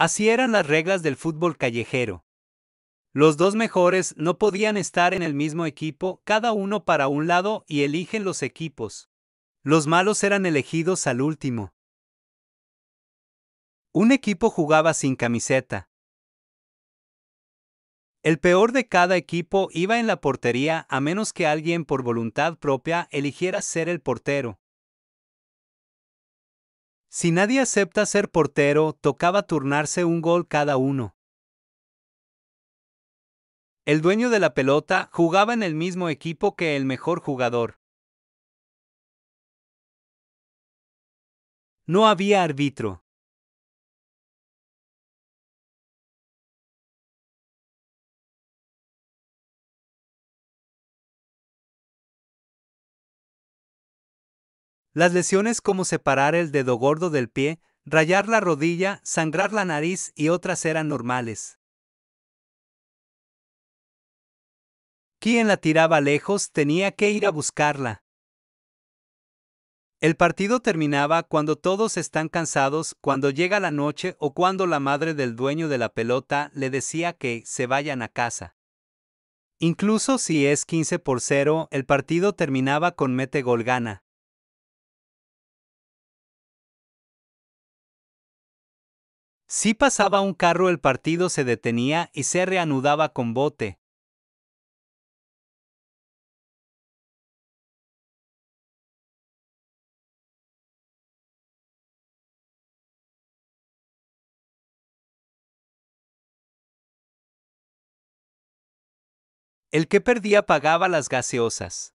Así eran las reglas del fútbol callejero. Los dos mejores no podían estar en el mismo equipo, cada uno para un lado y eligen los equipos. Los malos eran elegidos al último. Un equipo jugaba sin camiseta. El peor de cada equipo iba en la portería a menos que alguien por voluntad propia eligiera ser el portero. Si nadie acepta ser portero, tocaba turnarse un gol cada uno. El dueño de la pelota jugaba en el mismo equipo que el mejor jugador. No había árbitro. Las lesiones como separar el dedo gordo del pie, rayar la rodilla, sangrar la nariz y otras eran normales. Quien la tiraba lejos tenía que ir a buscarla. El partido terminaba cuando todos están cansados, cuando llega la noche o cuando la madre del dueño de la pelota le decía que se vayan a casa. Incluso si es 15 por 0, el partido terminaba con mete gol gana. Si pasaba un carro el partido se detenía y se reanudaba con bote. El que perdía pagaba las gaseosas.